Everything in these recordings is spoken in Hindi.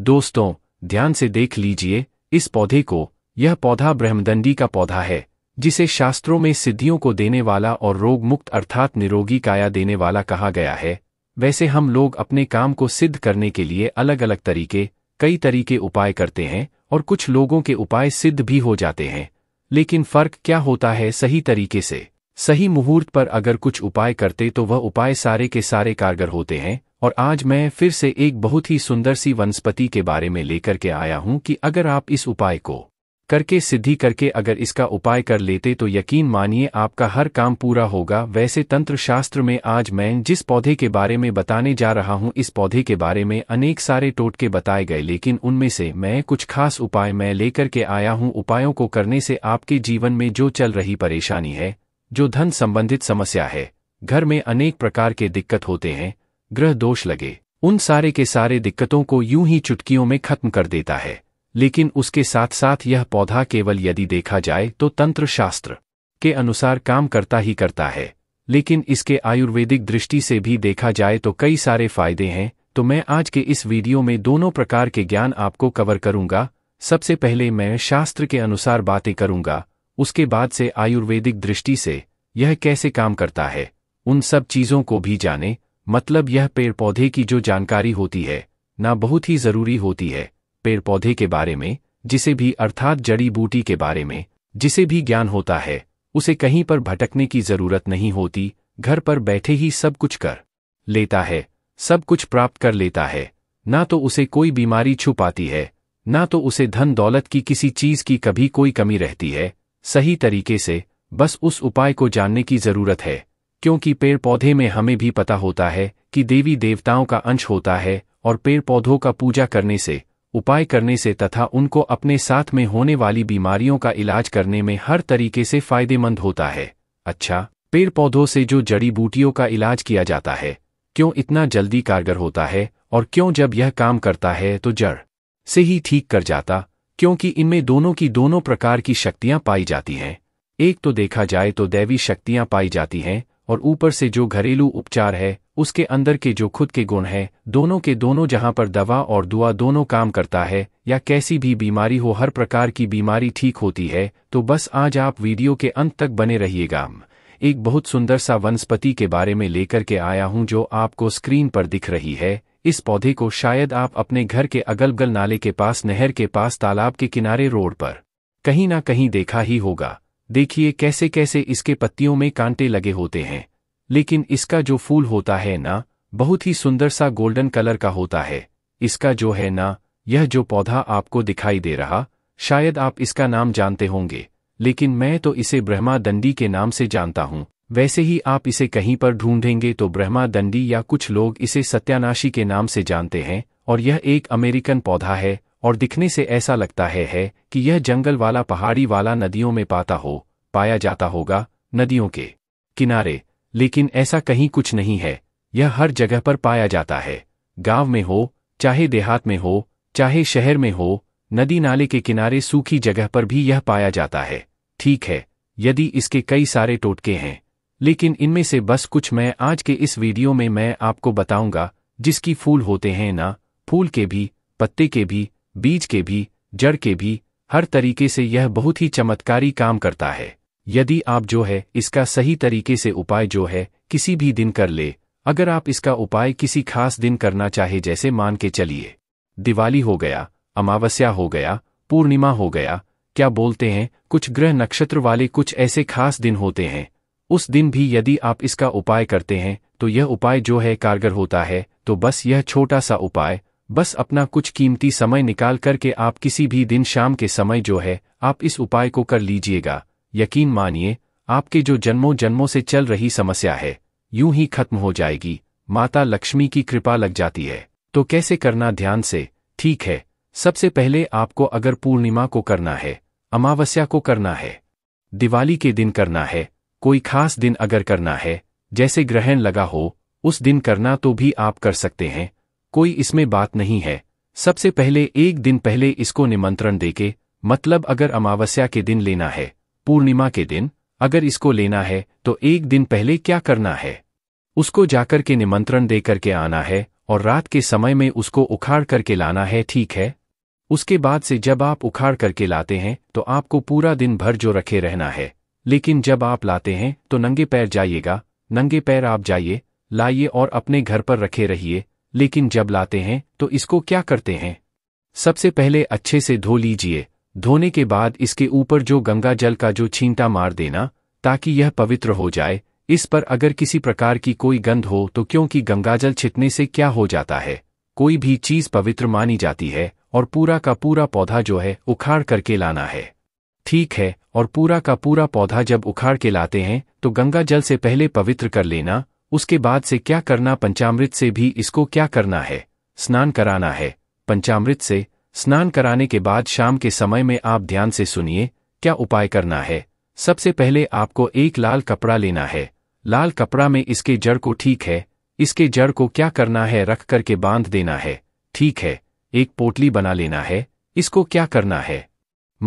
दोस्तों ध्यान से देख लीजिए इस पौधे को यह पौधा ब्रह्मदंडी का पौधा है जिसे शास्त्रों में सिद्धियों को देने वाला और रोग मुक्त अर्थात निरोगी काया देने वाला कहा गया है वैसे हम लोग अपने काम को सिद्ध करने के लिए अलग अलग तरीके कई तरीके उपाय करते हैं और कुछ लोगों के उपाय सिद्ध भी हो जाते हैं लेकिन फर्क क्या होता है सही तरीके से सही मुहूर्त पर अगर कुछ उपाय करते तो वह उपाय सारे के सारे कारगर होते हैं और आज मैं फिर से एक बहुत ही सुंदर सी वनस्पति के बारे में लेकर के आया हूं कि अगर आप इस उपाय को करके सिद्धि करके अगर इसका उपाय कर लेते तो यकीन मानिए आपका हर काम पूरा होगा वैसे तंत्र शास्त्र में आज मैं जिस पौधे के बारे में बताने जा रहा हूं इस पौधे के बारे में अनेक सारे टोटके बताए गए लेकिन उनमें से मैं कुछ खास उपाय मैं लेकर के आया हूं उपायों को करने से आपके जीवन में जो चल रही परेशानी है जो धन संबंधित समस्या है घर में अनेक प्रकार के दिक्कत होते हैं ग्रह दोष लगे उन सारे के सारे दिक्कतों को यूं ही चुटकियों में खत्म कर देता है लेकिन उसके साथ साथ यह पौधा केवल यदि देखा जाए तो तंत्र शास्त्र के अनुसार काम करता ही करता है लेकिन इसके आयुर्वेदिक दृष्टि से भी देखा जाए तो कई सारे फायदे हैं तो मैं आज के इस वीडियो में दोनों प्रकार के ज्ञान आपको कवर करूंगा सबसे पहले मैं शास्त्र के अनुसार बातें करूंगा उसके बाद से आयुर्वेदिक दृष्टि से यह कैसे काम करता है उन सब चीज़ों को भी जाने मतलब यह पेड़ पौधे की जो जानकारी होती है ना बहुत ही ज़रूरी होती है पेड़ पौधे के बारे में जिसे भी अर्थात जड़ी बूटी के बारे में जिसे भी ज्ञान होता है उसे कहीं पर भटकने की ज़रूरत नहीं होती घर पर बैठे ही सब कुछ कर लेता है सब कुछ प्राप्त कर लेता है ना तो उसे कोई बीमारी छुपाती है ना तो उसे धन दौलत की किसी चीज़ की कभी कोई कमी रहती है सही तरीके से बस उस उपाय को जानने की ज़रूरत है क्योंकि पेड़ पौधे में हमें भी पता होता है कि देवी देवताओं का अंश होता है और पेड़ पौधों का पूजा करने से उपाय करने से तथा उनको अपने साथ में होने वाली बीमारियों का इलाज करने में हर तरीके से फायदेमंद होता है अच्छा पेड़ पौधों से जो जड़ी बूटियों का इलाज किया जाता है क्यों इतना जल्दी कारगर होता है और क्यों जब यह काम करता है तो जड़ से ही ठीक कर जाता क्योंकि इनमें दोनों की दोनों प्रकार की शक्तियां पाई जाती हैं एक तो देखा जाए तो दैवी शक्तियां पाई जाती हैं और ऊपर से जो घरेलू उपचार है उसके अंदर के जो खुद के गुण हैं दोनों के दोनों जहां पर दवा और दुआ दोनों काम करता है या कैसी भी बीमारी हो हर प्रकार की बीमारी ठीक होती है तो बस आज आप वीडियो के अंत तक बने रहिएगा एक बहुत सुंदर सा वनस्पति के बारे में लेकर के आया हूं जो आपको स्क्रीन पर दिख रही है इस पौधे को शायद आप अपने घर के अगल नाले के पास नहर के पास तालाब के किनारे रोड पर कहीं ना कहीं देखा ही होगा देखिए कैसे कैसे इसके पत्तियों में कांटे लगे होते हैं लेकिन इसका जो फूल होता है ना बहुत ही सुंदर सा गोल्डन कलर का होता है इसका जो है ना यह जो पौधा आपको दिखाई दे रहा शायद आप इसका नाम जानते होंगे लेकिन मैं तो इसे ब्रह्मा दंडी के नाम से जानता हूँ वैसे ही आप इसे कहीं पर ढूंढेंगे तो ब्रह्मा दंडी या कुछ लोग इसे सत्यानाशी के नाम से जानते हैं और यह एक अमेरिकन पौधा है और दिखने से ऐसा लगता है, है कि यह जंगल वाला पहाड़ी वाला नदियों में पाता हो पाया जाता होगा नदियों के किनारे लेकिन ऐसा कहीं कुछ नहीं है यह हर जगह पर पाया जाता है गांव में हो चाहे देहात में हो चाहे शहर में हो नदी नाले के किनारे सूखी जगह पर भी यह पाया जाता है ठीक है यदि इसके कई सारे टोटके हैं लेकिन इनमें से बस कुछ मैं आज के इस वीडियो में मैं आपको बताऊंगा जिसकी फूल होते हैं ना फूल के भी पत्ते के भी बीज के भी जड़ के भी हर तरीके से यह बहुत ही चमत्कारी काम करता है यदि आप जो है इसका सही तरीके से उपाय जो है किसी भी दिन कर ले अगर आप इसका उपाय किसी खास दिन करना चाहे जैसे मान के चलिए दिवाली हो गया अमावस्या हो गया पूर्णिमा हो गया क्या बोलते हैं कुछ ग्रह नक्षत्र वाले कुछ ऐसे खास दिन होते हैं उस दिन भी यदि आप इसका उपाय करते हैं तो यह उपाय जो है कारगर होता है तो बस यह छोटा सा उपाय बस अपना कुछ कीमती समय निकाल करके आप किसी भी दिन शाम के समय जो है आप इस उपाय को कर लीजिएगा यकीन मानिए आपके जो जन्मों जन्मों से चल रही समस्या है यूं ही खत्म हो जाएगी माता लक्ष्मी की कृपा लग जाती है तो कैसे करना ध्यान से ठीक है सबसे पहले आपको अगर पूर्णिमा को करना है अमावस्या को करना है दिवाली के दिन करना है कोई खास दिन अगर करना है जैसे ग्रहण लगा हो उस दिन करना तो भी आप कर सकते हैं कोई इसमें बात नहीं है सबसे पहले एक दिन पहले इसको निमंत्रण देके मतलब अगर अमावस्या के दिन लेना है पूर्णिमा के दिन अगर इसको लेना है तो एक दिन पहले क्या करना है उसको जाकर के निमंत्रण दे करके आना है और रात के समय में उसको उखाड़ करके लाना है ठीक है उसके बाद से जब आप उखाड़ करके लाते हैं तो आपको पूरा दिन भर जो रखे रहना है लेकिन जब आप लाते हैं तो नंगे पैर जाइएगा नंगे पैर आप जाइए लाइए और अपने घर पर रखे रहिए लेकिन जब लाते हैं तो इसको क्या करते हैं सबसे पहले अच्छे से धो लीजिए धोने के बाद इसके ऊपर जो गंगा जल का जो छींटा मार देना ताकि यह पवित्र हो जाए इस पर अगर किसी प्रकार की कोई गंध हो तो क्योंकि गंगाजल छिटने से क्या हो जाता है कोई भी चीज पवित्र मानी जाती है और पूरा का पूरा पौधा जो है उखाड़ करके लाना है ठीक है और पूरा का पूरा पौधा जब उखाड़ के लाते हैं तो गंगा जल से पहले पवित्र कर लेना उसके बाद से क्या करना पंचामृत से भी इसको क्या करना है स्नान कराना है पंचामृत से स्नान कराने के बाद शाम के समय में आप ध्यान से सुनिए क्या उपाय करना है सबसे पहले आपको एक लाल कपड़ा लेना है लाल कपड़ा में इसके जड़ को ठीक है इसके जड़ को क्या करना है रख करके बांध देना है ठीक है एक पोटली बना लेना है इसको क्या करना है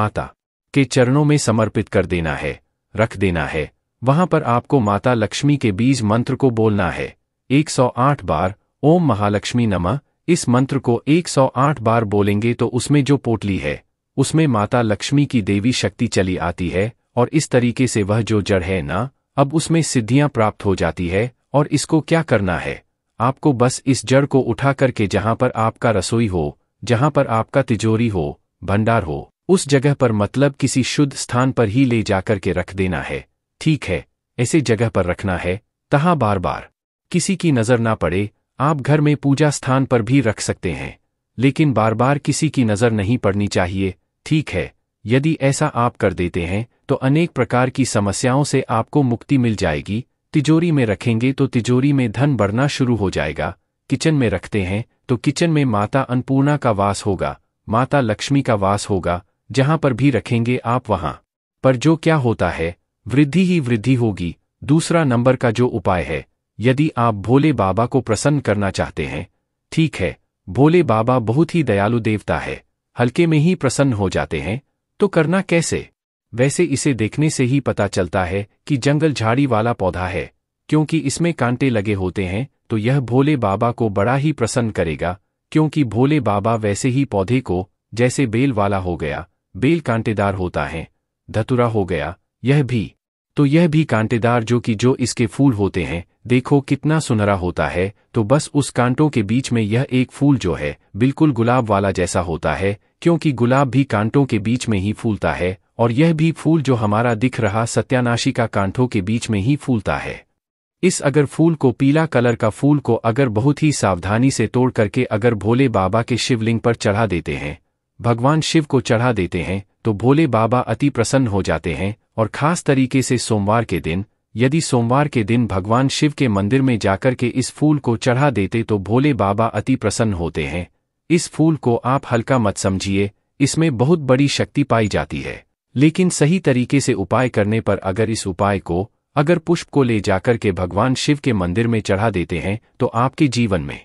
माता के चरणों में समर्पित कर देना है रख देना है वहां पर आपको माता लक्ष्मी के बीज मंत्र को बोलना है 108 बार ओम महालक्ष्मी नमः इस मंत्र को 108 बार बोलेंगे तो उसमें जो पोटली है उसमें माता लक्ष्मी की देवी शक्ति चली आती है और इस तरीके से वह जो जड़ है ना अब उसमें सिद्धियां प्राप्त हो जाती है और इसको क्या करना है आपको बस इस जड़ को उठा करके जहां पर आपका रसोई हो जहां पर आपका तिजोरी हो भंडार हो उस जगह पर मतलब किसी शुद्ध स्थान पर ही ले जाकर के रख देना है ठीक है ऐसे जगह पर रखना है तहां बार बार किसी की नज़र ना पड़े आप घर में पूजा स्थान पर भी रख सकते हैं लेकिन बार बार किसी की नज़र नहीं पड़नी चाहिए ठीक है यदि ऐसा आप कर देते हैं तो अनेक प्रकार की समस्याओं से आपको मुक्ति मिल जाएगी तिजोरी में रखेंगे तो तिजोरी में धन बढ़ना शुरू हो जाएगा किचन में रखते हैं तो किचन में माता अन्नपूर्णा का वास होगा माता लक्ष्मी का वास होगा जहां पर भी रखेंगे आप वहां पर जो क्या होता है वृद्धि ही वृद्धि होगी दूसरा नंबर का जो उपाय है यदि आप भोले बाबा को प्रसन्न करना चाहते हैं ठीक है भोले बाबा बहुत ही दयालु देवता है हल्के में ही प्रसन्न हो जाते हैं तो करना कैसे वैसे इसे देखने से ही पता चलता है कि जंगल झाड़ी वाला पौधा है क्योंकि इसमें कांटे लगे होते हैं तो यह भोले बाबा को बड़ा ही प्रसन्न करेगा क्योंकि भोले बाबा वैसे ही पौधे को जैसे बेल वाला हो गया बेल कांटेदार होता है धतुरा हो गया यह भी तो यह भी कांटेदार जो कि जो इसके फूल होते हैं देखो कितना सुनहरा होता है तो बस उस कांटों के बीच में यह एक फूल जो है बिल्कुल गुलाब वाला जैसा होता है क्योंकि गुलाब भी कांटों के बीच में ही फूलता है और यह भी फूल जो हमारा दिख रहा सत्यानाशी का कांटों के बीच में ही फूलता है इस अगर फूल को पीला कलर का फूल को अगर बहुत ही सावधानी से तोड़ करके अगर भोले बाबा के शिवलिंग पर चढ़ा देते हैं भगवान शिव को चढ़ा देते हैं तो भोले बाबा अति प्रसन्न हो जाते हैं और खास तरीके से सोमवार के दिन यदि सोमवार के दिन भगवान शिव के मंदिर में जाकर के इस फूल को चढ़ा देते तो भोले बाबा अति प्रसन्न होते हैं इस फूल को आप हल्का मत समझिए इसमें बहुत बड़ी शक्ति पाई जाती है लेकिन सही तरीके से उपाय करने पर अगर इस उपाय को अगर पुष्प को ले जाकर के भगवान शिव के मंदिर में चढ़ा देते हैं तो आपके जीवन में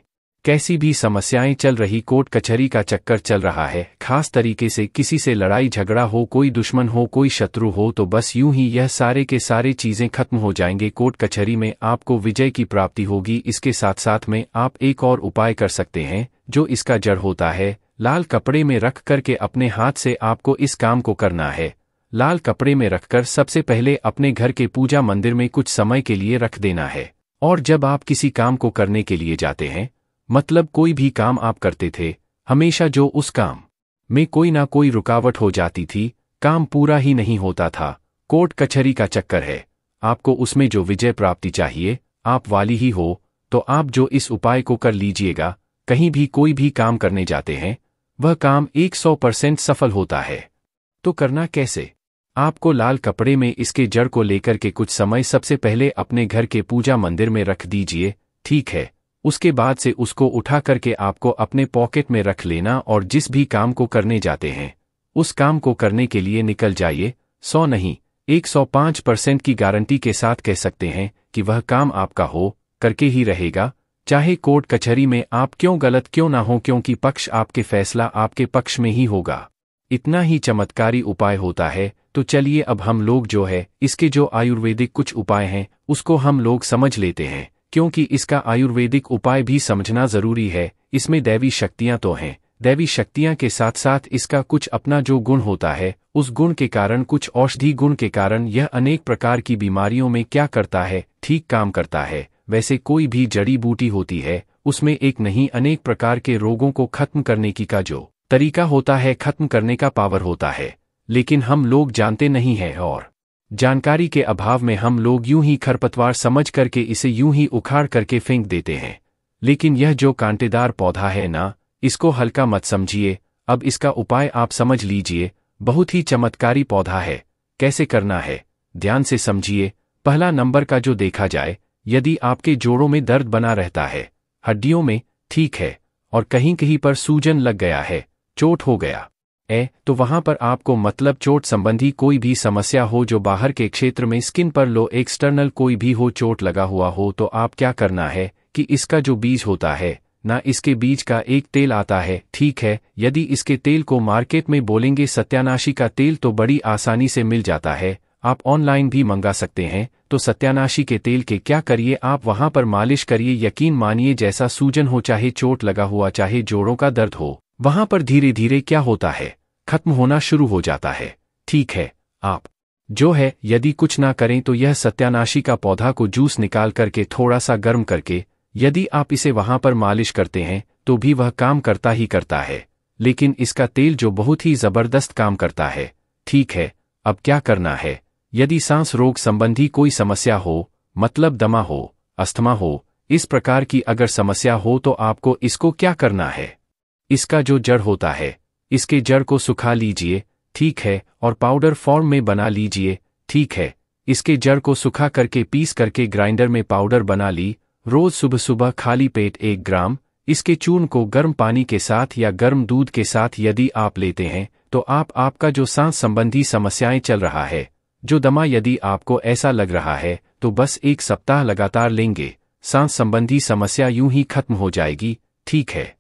कैसी भी समस्याएं चल रही कोर्ट कचहरी का चक्कर चल रहा है खास तरीके से किसी से लड़ाई झगड़ा हो कोई दुश्मन हो कोई शत्रु हो तो बस यूं ही यह सारे के सारे चीज़ें खत्म हो जाएंगे कोर्ट कचहरी में आपको विजय की प्राप्ति होगी इसके साथ साथ में आप एक और उपाय कर सकते हैं जो इसका जड़ होता है लाल कपड़े में रख करके अपने हाथ से आपको इस काम को करना है लाल कपड़े में रखकर सबसे पहले अपने घर के पूजा मंदिर में कुछ समय के लिए रख देना है और जब आप किसी काम को करने के लिए जाते हैं मतलब कोई भी काम आप करते थे हमेशा जो उस काम में कोई ना कोई रुकावट हो जाती थी काम पूरा ही नहीं होता था कोर्ट कचहरी का चक्कर है आपको उसमें जो विजय प्राप्ति चाहिए आप वाली ही हो तो आप जो इस उपाय को कर लीजिएगा कहीं भी कोई भी काम करने जाते हैं वह काम 100 परसेंट सफल होता है तो करना कैसे आपको लाल कपड़े में इसके जड़ को लेकर के कुछ समय सबसे पहले अपने घर के पूजा मंदिर में रख दीजिए ठीक है उसके बाद से उसको उठा करके आपको अपने पॉकेट में रख लेना और जिस भी काम को करने जाते हैं उस काम को करने के लिए निकल जाइए सौ नहीं एक सौ पाँच परसेंट की गारंटी के साथ कह सकते हैं कि वह काम आपका हो करके ही रहेगा चाहे कोर्ट कचहरी में आप क्यों गलत क्यों ना हो क्योंकि पक्ष आपके फैसला आपके पक्ष में ही होगा इतना ही चमत्कारी उपाय होता है तो चलिए अब हम लोग जो है इसके जो आयुर्वेदिक कुछ उपाय हैं उसको हम लोग समझ लेते हैं क्योंकि इसका आयुर्वेदिक उपाय भी समझना जरूरी है इसमें दैवी शक्तियां तो हैं दैवी शक्तियां के साथ साथ इसका कुछ अपना जो गुण होता है उस गुण के कारण कुछ औषधि गुण के कारण यह अनेक प्रकार की बीमारियों में क्या करता है ठीक काम करता है वैसे कोई भी जड़ी बूटी होती है उसमें एक नहीं अनेक प्रकार के रोगों को खत्म करने की का जो तरीका होता है खत्म करने का पावर होता है लेकिन हम लोग जानते नहीं है और जानकारी के अभाव में हम लोग यूं ही खरपतवार समझ करके इसे यूं ही उखाड़ करके फेंक देते हैं लेकिन यह जो कांटेदार पौधा है ना इसको हल्का मत समझिए अब इसका उपाय आप समझ लीजिए बहुत ही चमत्कारी पौधा है कैसे करना है ध्यान से समझिए पहला नंबर का जो देखा जाए यदि आपके जोड़ों में दर्द बना रहता है हड्डियों में ठीक है और कहीं कहीं पर सूजन लग गया है चोट हो गया ए तो वहां पर आपको मतलब चोट संबंधी कोई भी समस्या हो जो बाहर के क्षेत्र में स्किन पर लो एक्सटर्नल कोई भी हो चोट लगा हुआ हो तो आप क्या करना है कि इसका जो बीज होता है ना इसके बीज का एक तेल आता है ठीक है यदि इसके तेल को मार्केट में बोलेंगे सत्यानाशी का तेल तो बड़ी आसानी से मिल जाता है आप ऑनलाइन भी मंगा सकते हैं तो सत्यानाशी के तेल के क्या करिए आप वहां पर मालिश करिए यकीन मानिए जैसा सूजन हो चाहे चोट लगा हुआ चाहे जोड़ों का दर्द हो वहां पर धीरे धीरे क्या होता है खत्म होना शुरू हो जाता है ठीक है आप जो है यदि कुछ ना करें तो यह सत्यानाशी का पौधा को जूस निकाल करके थोड़ा सा गर्म करके यदि आप इसे वहां पर मालिश करते हैं तो भी वह काम करता ही करता है लेकिन इसका तेल जो बहुत ही जबरदस्त काम करता है ठीक है अब क्या करना है यदि सांस रोग संबंधी कोई समस्या हो मतलब दमा हो अस्थमा हो इस प्रकार की अगर समस्या हो तो आपको इसको क्या करना है इसका जो जड़ होता है इसके जड़ को सुखा लीजिए ठीक है और पाउडर फॉर्म में बना लीजिए ठीक है इसके जड़ को सुखा करके पीस करके ग्राइंडर में पाउडर बना ली रोज सुबह सुबह खाली पेट एक ग्राम इसके चून को गर्म पानी के साथ या गर्म दूध के साथ यदि आप लेते हैं तो आप आपका जो सांस संबंधी समस्याएं चल रहा है जो दमा यदि आपको ऐसा लग रहा है तो बस एक सप्ताह लगातार लेंगे सांस संबंधी समस्या यूं ही खत्म हो जाएगी ठीक है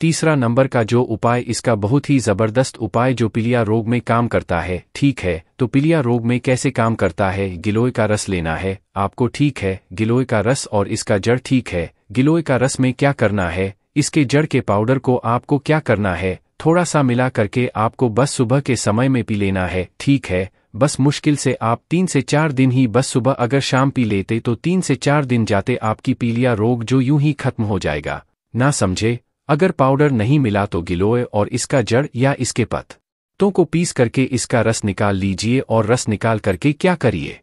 तीसरा नंबर का जो उपाय इसका बहुत ही ज़बरदस्त उपाय जो पीलिया रोग में काम करता है ठीक है तो पीलिया रोग में कैसे काम करता है गिलोय का रस लेना है आपको ठीक है गिलोय का रस और इसका जड़ ठीक है गिलोय का रस में क्या करना है इसके जड़ के पाउडर को आपको क्या करना है थोड़ा सा मिला करके आपको बस सुबह के समय में पी लेना है ठीक है बस मुश्किल से आप तीन से चार दिन ही बस सुबह अगर शाम पी लेते तो तीन से चार दिन जाते आपकी पीलिया रोग जो यूं ही खत्म हो जाएगा ना समझे अगर पाउडर नहीं मिला तो गिलोय और इसका जड़ या इसके पत्तों को पीस करके इसका रस निकाल लीजिए और रस निकाल करके क्या करिए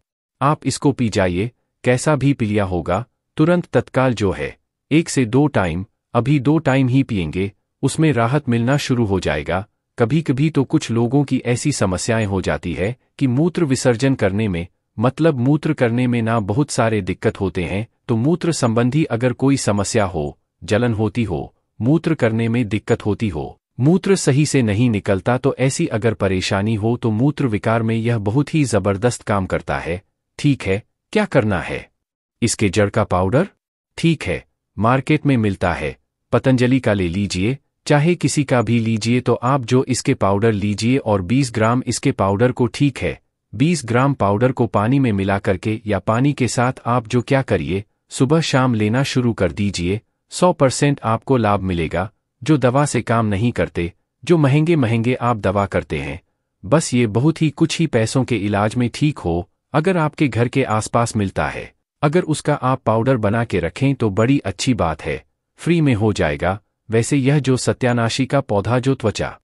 आप इसको पी जाइए कैसा भी पिलिया होगा तुरंत तत्काल जो है एक से दो टाइम अभी दो टाइम ही पियेंगे उसमें राहत मिलना शुरू हो जाएगा कभी कभी तो कुछ लोगों की ऐसी समस्याएं हो जाती है कि मूत्र विसर्जन करने में मतलब मूत्र करने में ना बहुत सारे दिक्कत होते हैं तो मूत्र संबंधी अगर कोई समस्या हो जलन होती हो मूत्र करने में दिक्कत होती हो मूत्र सही से नहीं निकलता तो ऐसी अगर परेशानी हो तो मूत्र विकार में यह बहुत ही ज़बरदस्त काम करता है ठीक है क्या करना है इसके जड़ का पाउडर ठीक है मार्केट में मिलता है पतंजलि का ले लीजिए चाहे किसी का भी लीजिए तो आप जो इसके पाउडर लीजिए और 20 ग्राम इसके पाउडर को ठीक है 20 ग्राम पाउडर को पानी में मिला करके या पानी के साथ आप जो क्या करिए सुबह शाम लेना शुरू कर दीजिए 100 परसेंट आपको लाभ मिलेगा जो दवा से काम नहीं करते जो महंगे महंगे आप दवा करते हैं बस ये बहुत ही कुछ ही पैसों के इलाज में ठीक हो अगर आपके घर के आसपास मिलता है अगर उसका आप पाउडर बना के रखें तो बड़ी अच्छी बात है फ्री में हो जाएगा वैसे यह जो सत्यानाशी का पौधा जो त्वचा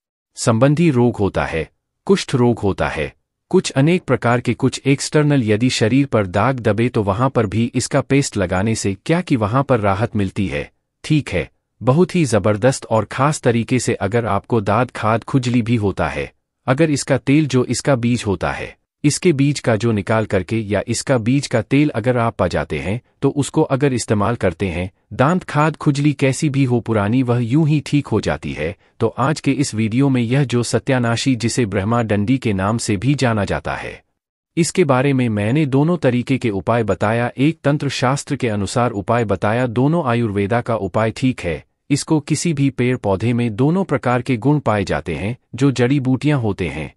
संबंधी रोग होता है कुष्ठ रोग होता है कुछ अनेक प्रकार के कुछ एक्सटर्नल यदि शरीर पर दाग दबे तो वहां पर भी इसका पेस्ट लगाने से क्या कि वहां पर राहत मिलती है ठीक है बहुत ही ज़बरदस्त और ख़ास तरीके से अगर आपको दाद खाद खुजली भी होता है अगर इसका तेल जो इसका बीज होता है इसके बीज का जो निकाल करके या इसका बीज का तेल अगर आप पा जाते हैं तो उसको अगर इस्तेमाल करते हैं दांत खाद खुजली कैसी भी हो पुरानी वह यूं ही ठीक हो जाती है तो आज के इस वीडियो में यह जो सत्यानाशी जिसे ब्रह्मा डंडी के नाम से भी जाना जाता है इसके बारे में मैंने दोनों तरीके के उपाय बताया एक तंत्र शास्त्र के अनुसार उपाय बताया दोनों आयुर्वेदा का उपाय ठीक है इसको किसी भी पेड़ पौधे में दोनों प्रकार के गुण पाए जाते हैं जो जड़ी बूटियां होते हैं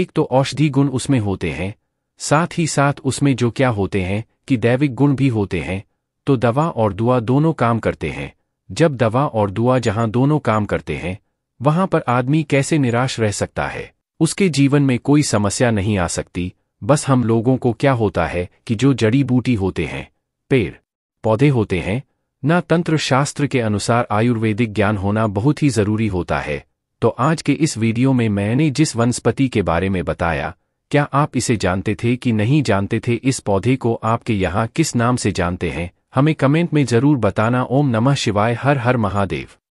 एक तो औषधि गुण उसमें होते हैं साथ ही साथ उसमें जो क्या होते हैं कि दैविक गुण भी होते हैं तो दवा और दुआ दोनों काम करते हैं जब दवा और दुआ जहां दोनों काम करते हैं वहां पर आदमी कैसे निराश रह सकता है उसके जीवन में कोई समस्या नहीं आ सकती बस हम लोगों को क्या होता है कि जो जड़ी बूटी होते हैं पेड़ पौधे होते हैं ना तंत्र शास्त्र के अनुसार आयुर्वेदिक ज्ञान होना बहुत ही जरूरी होता है तो आज के इस वीडियो में मैंने जिस वनस्पति के बारे में बताया क्या आप इसे जानते थे कि नहीं जानते थे इस पौधे को आपके यहाँ किस नाम से जानते हैं हमें कमेंट में जरूर बताना ओम नमः शिवाय हर हर महादेव